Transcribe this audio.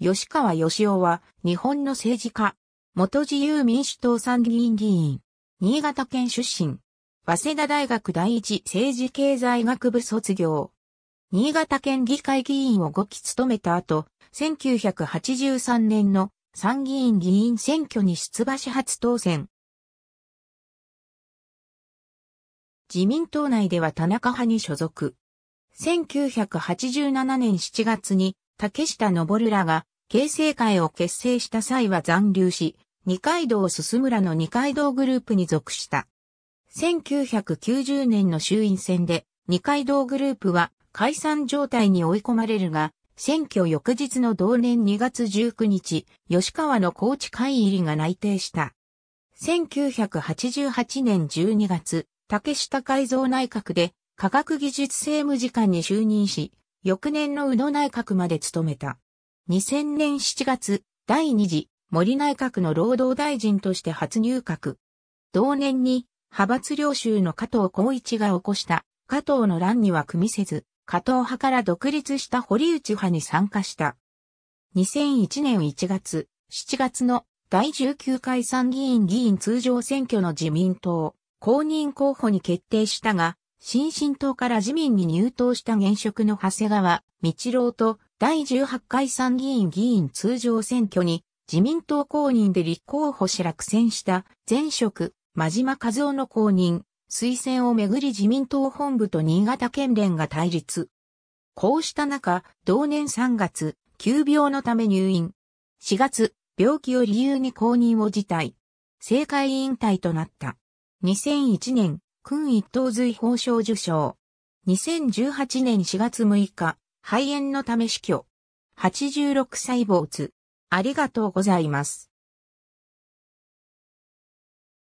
吉川義夫は、日本の政治家、元自由民主党参議院議員、新潟県出身、早稲田大学第一政治経済学部卒業、新潟県議会議員を5期務めた後、1983年の参議院議員選挙に出馬し初当選。自民党内では田中派に所属。1987年7月に竹下登らが、形成会を結成した際は残留し、二階堂進村の二階堂グループに属した。1990年の衆院選で、二階堂グループは解散状態に追い込まれるが、選挙翌日の同年2月19日、吉川の高知会入りが内定した。1988年12月、竹下改造内閣で科学技術政務次官に就任し、翌年の宇野内閣まで務めた。2000年7月、第2次森内閣の労働大臣として初入閣。同年に派閥領収の加藤光一が起こした加藤の乱には組みせず、加藤派から独立した堀内派に参加した。2001年1月、7月の第19回参議院議員通常選挙の自民党公認候補に決定したが、新進党から自民に入党した現職の長谷川、道郎と第18回参議院議員通常選挙に自民党公認で立候補し落選した前職、真島和夫の公認、推薦をめぐり自民党本部と新潟県連が対立。こうした中、同年3月、急病のため入院。4月、病気を理由に公認を辞退。政界引退となった。2001年、勲一等随法賞受賞。2018年4月6日、肺炎のため死去。86歳没。ありがとうございます。